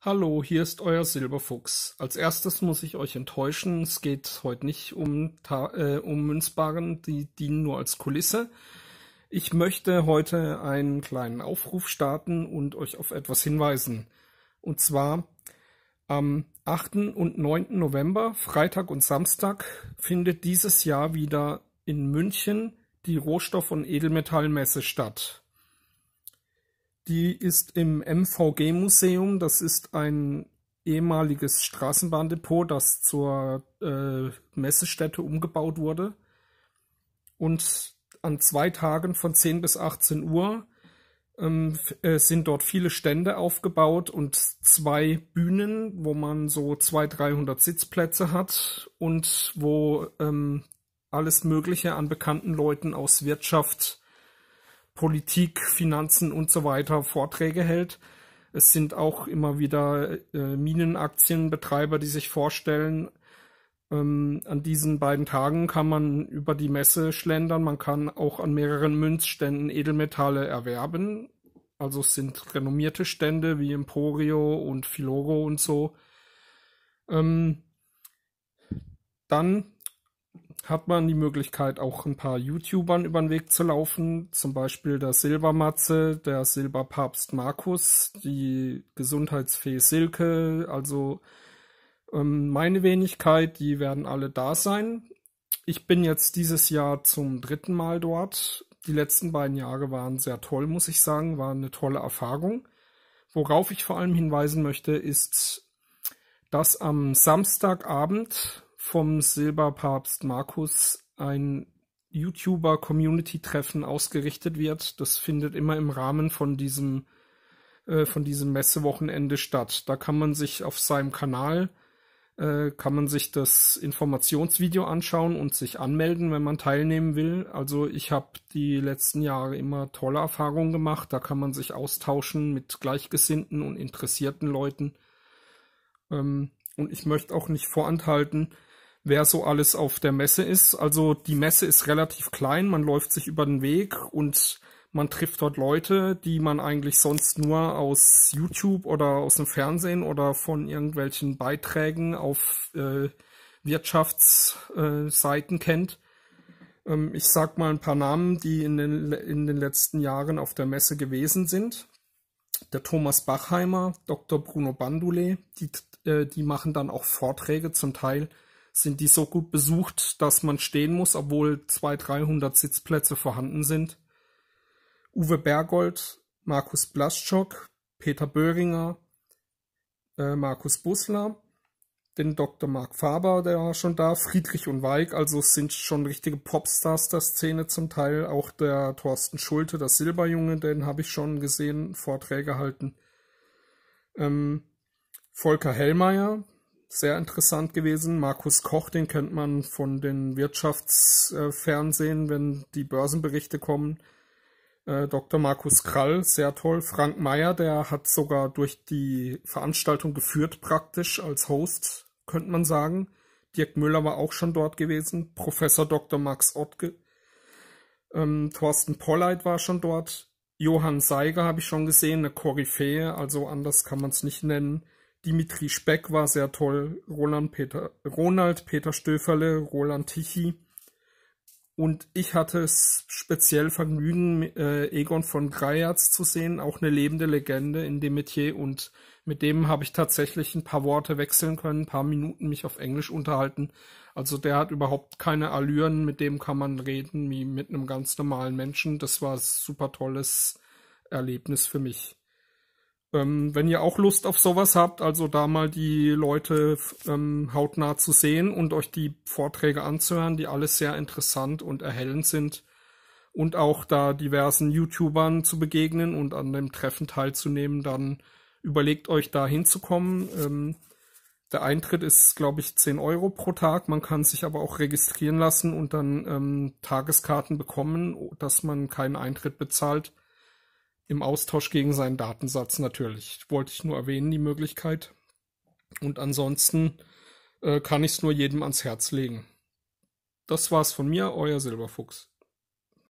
Hallo, hier ist euer Silberfuchs. Als erstes muss ich euch enttäuschen, es geht heute nicht um, äh, um Münzbaren, die dienen nur als Kulisse. Ich möchte heute einen kleinen Aufruf starten und euch auf etwas hinweisen. Und zwar am 8. und 9. November, Freitag und Samstag, findet dieses Jahr wieder in München die Rohstoff- und Edelmetallmesse statt. Die ist im MVG-Museum. Das ist ein ehemaliges Straßenbahndepot, das zur äh, Messestätte umgebaut wurde. Und an zwei Tagen von 10 bis 18 Uhr ähm, äh, sind dort viele Stände aufgebaut und zwei Bühnen, wo man so 200, 300 Sitzplätze hat und wo ähm, alles Mögliche an bekannten Leuten aus Wirtschaft, Politik, Finanzen und so weiter Vorträge hält. Es sind auch immer wieder äh, Minenaktienbetreiber, die sich vorstellen. Ähm, an diesen beiden Tagen kann man über die Messe schlendern. Man kann auch an mehreren Münzständen Edelmetalle erwerben. Also es sind renommierte Stände wie Emporio und Filoro und so. Ähm, dann hat man die Möglichkeit, auch ein paar YouTubern über den Weg zu laufen. Zum Beispiel der Silbermatze, der Silberpapst Markus, die Gesundheitsfee Silke, also ähm, meine Wenigkeit, die werden alle da sein. Ich bin jetzt dieses Jahr zum dritten Mal dort. Die letzten beiden Jahre waren sehr toll, muss ich sagen, war eine tolle Erfahrung. Worauf ich vor allem hinweisen möchte, ist, dass am Samstagabend vom Silberpapst Markus ein YouTuber-Community-Treffen ausgerichtet wird. Das findet immer im Rahmen von diesem, äh, von diesem Messewochenende statt. Da kann man sich auf seinem Kanal, äh, kann man sich das Informationsvideo anschauen und sich anmelden, wenn man teilnehmen will. Also ich habe die letzten Jahre immer tolle Erfahrungen gemacht. Da kann man sich austauschen mit Gleichgesinnten und interessierten Leuten. Ähm, und ich möchte auch nicht vorenthalten, wer so alles auf der Messe ist. Also die Messe ist relativ klein, man läuft sich über den Weg und man trifft dort Leute, die man eigentlich sonst nur aus YouTube oder aus dem Fernsehen oder von irgendwelchen Beiträgen auf äh, Wirtschaftsseiten äh, kennt. Ähm, ich sag mal ein paar Namen, die in den, in den letzten Jahren auf der Messe gewesen sind. Der Thomas Bachheimer, Dr. Bruno Bandule, die, äh, die machen dann auch Vorträge zum Teil sind die so gut besucht, dass man stehen muss, obwohl 200, 300 Sitzplätze vorhanden sind. Uwe Bergold, Markus Blasczok, Peter Böhringer, äh, Markus Busler, den Dr. Mark Faber, der war schon da, Friedrich und Weig, also sind schon richtige Popstars der Szene zum Teil, auch der Thorsten Schulte, der Silberjunge, den habe ich schon gesehen, Vorträge halten. Ähm, Volker Hellmeier, sehr interessant gewesen. Markus Koch, den kennt man von den Wirtschaftsfernsehen, wenn die Börsenberichte kommen. Äh, Dr. Markus Krall, sehr toll. Frank Meyer, der hat sogar durch die Veranstaltung geführt, praktisch als Host, könnte man sagen. Dirk Müller war auch schon dort gewesen. Professor Dr. Max Ottke. Ähm, Thorsten Polleit war schon dort. Johann Seiger habe ich schon gesehen, eine Koryphäe, also anders kann man es nicht nennen. Dimitri Speck war sehr toll, Roland Peter, Ronald Peter Stöferle, Roland Tichy. Und ich hatte es speziell Vergnügen, äh, Egon von Greyerz zu sehen, auch eine lebende Legende in dem Metier. Und mit dem habe ich tatsächlich ein paar Worte wechseln können, ein paar Minuten mich auf Englisch unterhalten. Also der hat überhaupt keine Allüren, mit dem kann man reden wie mit einem ganz normalen Menschen. Das war ein super tolles Erlebnis für mich. Ähm, wenn ihr auch Lust auf sowas habt, also da mal die Leute ähm, hautnah zu sehen und euch die Vorträge anzuhören, die alles sehr interessant und erhellend sind und auch da diversen YouTubern zu begegnen und an dem Treffen teilzunehmen, dann überlegt euch da hinzukommen. Ähm, der Eintritt ist, glaube ich, 10 Euro pro Tag. Man kann sich aber auch registrieren lassen und dann ähm, Tageskarten bekommen, dass man keinen Eintritt bezahlt im Austausch gegen seinen Datensatz natürlich. Wollte ich nur erwähnen, die Möglichkeit. Und ansonsten äh, kann ich es nur jedem ans Herz legen. Das war's von mir, euer Silberfuchs.